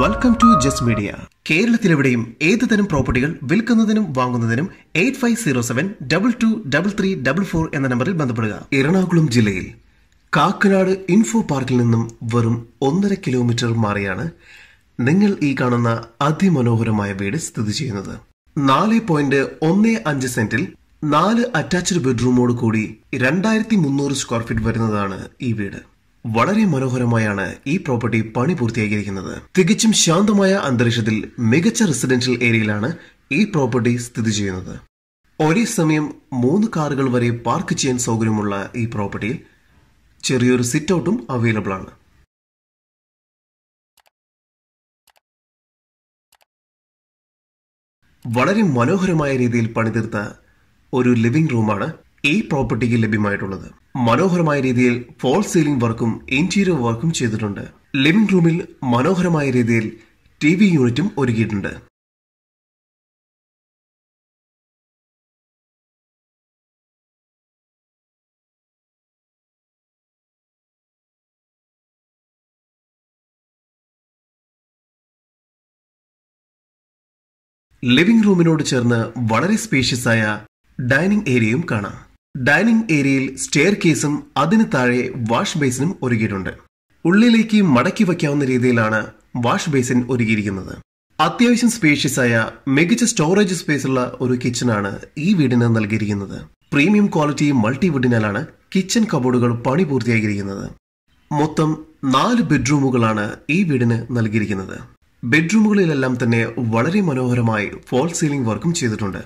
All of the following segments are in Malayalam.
വെൽക്കം ടു ജസ് മീഡിയ കേരളത്തിലെവിടെയും ഏതു തരം പ്രോപ്പർട്ടികൾ വിൽക്കുന്നതിനും വാങ്ങുന്നതിനും eight five zero seven double two double three double four എന്ന നമ്പറിൽ ബന്ധപ്പെടുക എറണാകുളം ജില്ലയിൽ കാക്കനാട് ഇൻഫോ പാർക്കിൽ നിന്നും വെറും ഒന്നര കിലോമീറ്റർ മാറിയാണ് നിങ്ങൾ ഈ കാണുന്ന അതിമനോഹരമായ വീട് സ്ഥിതി ചെയ്യുന്നത് നാല് പോയിന്റ് ഒന്ന് അഞ്ച് സെന്റിൽ നാല് അറ്റാച്ച്ഡ് ബെഡ്റൂമോട് കൂടി രണ്ടായിരത്തി മുന്നൂറ് സ്ക്വയർ ഫീറ്റ് വരുന്നതാണ് ഈ വീട് വളരെ മനോഹരമായാണ് ഈ പ്രോപ്പർട്ടി പണി പൂർത്തിയാക്കിയിരിക്കുന്നത് തികച്ചും ശാന്തമായ അന്തരീക്ഷത്തിൽ മികച്ച റെസിഡൻഷ്യൽ ഏരിയയിലാണ് ഈ പ്രോപ്പർട്ടി സ്ഥിതി ചെയ്യുന്നത് ഒരേ സമയം മൂന്ന് കാറുകൾ വരെ പാർക്ക് ചെയ്യാൻ സൗകര്യമുള്ള ഈ പ്രോപ്പർട്ടിയിൽ ചെറിയൊരു സിറ്റ് ഔട്ടും അവൈലബിൾ ആണ് വളരെ മനോഹരമായ രീതിയിൽ പണിതീർത്ത ഒരു ലിവിംഗ് റൂമാണ് ഈ പ്രോപ്പർട്ടിക്ക് ലഭ്യമായിട്ടുള്ളത് മനോഹരമായ രീതിയിൽ ഫോൾ സീലിംഗ് വർക്കും ഇന്റീരിയർ വർക്കും ചെയ്തിട്ടുണ്ട് ലിവിംഗ് റൂമിൽ മനോഹരമായ രീതിയിൽ ടി വി യൂണിറ്റും ഒരുക്കിയിട്ടുണ്ട് ലിവിംഗ് റൂമിനോട് ചേർന്ന് വളരെ സ്പേഷ്യസായ ആയ ഡൈനിങ് ഏരിയയും കാണാം ഡൈനിങ് ഏരിയയിൽ സ്റ്റെയർ കേസും അതിന് താഴെ വാഷ് ബേസിനും ഒരുക്കിയിട്ടുണ്ട് ഉള്ളിലേക്ക് മടക്കി വയ്ക്കാവുന്ന രീതിയിലാണ് വാഷ് ബേസിൻ ഒരുക്കിയിരിക്കുന്നത് അത്യാവശ്യം സ്പേഷ്യസായ മികച്ച സ്റ്റോറേജ് സ്പേസുള്ള ഒരു കിച്ചണാണ് ഈ വീടിന് നൽകിയിരിക്കുന്നത് പ്രീമിയം ക്വാളിറ്റി മൾട്ടി വുഡിനാലാണ് കിച്ചൺ കബോർഡുകൾ പണി പൂർത്തിയാക്കിയിരിക്കുന്നത് മൊത്തം നാല് ബെഡ്റൂമുകളാണ് ഈ വീടിന് നൽകിയിരിക്കുന്നത് ബെഡ്റൂമുകളിലെല്ലാം തന്നെ വളരെ മനോഹരമായി ഫോൾ സീലിംഗ് വർക്കും ചെയ്തിട്ടുണ്ട്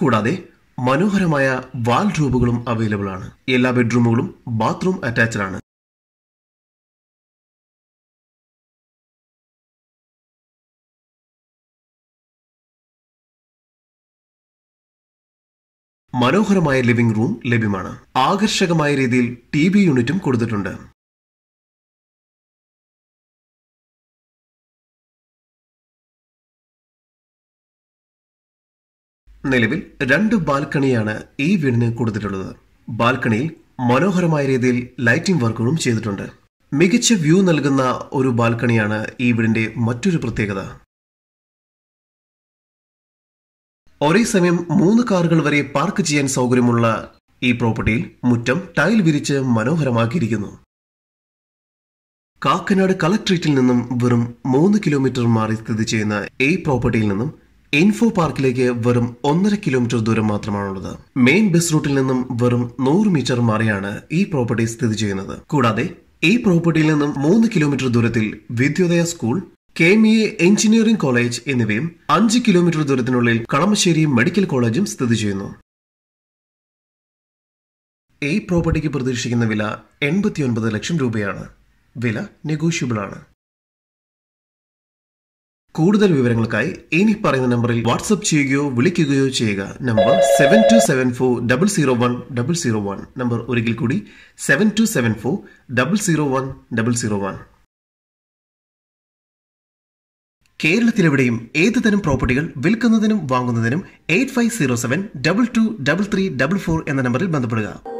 കൂടാതെ മനോഹരമായ വാൾ ട്യൂബുകളും അവൈലബിൾ ആണ് എല്ലാ ബെഡ്റൂമുകളും ബാത്റൂം അറ്റാച്ച്ഡ് ആണ് മനോഹരമായ ലിവിംഗ് റൂം ലഭ്യമാണ് ആകർഷകമായ രീതിയിൽ ടി വി യൂണിറ്റും കൊടുത്തിട്ടുണ്ട് നിലവിൽ രണ്ട് ബാൽക്കണിയാണ് ഈ വീടിന് കൊടുത്തിട്ടുള്ളത് ബാൽക്കണിയിൽ മനോഹരമായ രീതിയിൽ ലൈറ്റിംഗ് വർക്കുകളും ചെയ്തിട്ടുണ്ട് മികച്ച വ്യൂ നൽകുന്ന ഒരു ബാൽക്കണിയാണ് ഈ വീടിന്റെ മറ്റൊരു പ്രത്യേകത ഒരേ സമയം മൂന്ന് കാറുകൾ വരെ പാർക്ക് ചെയ്യാൻ സൗകര്യമുള്ള ഈ പ്രോപ്പർട്ടിയിൽ മുറ്റം ടൈൽ വിരിച്ച് മനോഹരമാക്കിയിരിക്കുന്നു കാക്കനാട് കളക്ട്രേറ്റിൽ നിന്നും വെറും മൂന്ന് കിലോമീറ്റർ മാറി സ്ഥിതി ചെയ്യുന്ന ഈ പ്രോപ്പർട്ടിയിൽ നിന്നും ഇൻഫോ പാർക്കിലേക്ക് വെറും ഒന്നര കിലോമീറ്റർ ദൂരം മാത്രമാണുള്ളത് മെയിൻ ബസ് റൂട്ടിൽ നിന്നും വെറും നൂറ് മീറ്റർ മാറിയാണ് ഈ പ്രോപ്പർട്ടി സ്ഥിതി ചെയ്യുന്നത് കൂടാതെ ഈ പ്രോപ്പർട്ടിയിൽ നിന്നും മൂന്ന് കിലോമീറ്റർ ദൂരത്തിൽ Vidyodaya school K M E engineering college എന്നിവയും അഞ്ച് കിലോമീറ്റർ ദൂരത്തിനുള്ളിൽ കളമശ്ശേരി മെഡിക്കൽ കോളേജും സ്ഥിതി ചെയ്യുന്നു ഈ പ്രോപ്പർട്ടിക്ക് പ്രതീക്ഷിക്കുന്ന വില എൺപത്തിയൊൻപത് ലക്ഷം രൂപയാണ് വില നെഗോഷ്യബിൾ ആണ് കൂടുതൽ വിവരങ്ങൾക്കായി ഇനി പറയുന്ന നമ്പറിൽ വാട്സ്ആപ്പ് ചെയ്യുകയോ വിളിക്കുകയോ ചെയ്യുക number seven two seven four double zero one double zero one number ഒരിക്കൽ കൂടി seven two seven four double zero one double zero one കേരളത്തിലെവിടെയും ഏത് തരം പ്രോപ്പർട്ടികൾ വിൽക്കുന്നതിനും വാങ്ങുന്നതിനും eight five zero seven double two double three double four എന്ന നമ്പറിൽ ബന്ധപ്പെടുക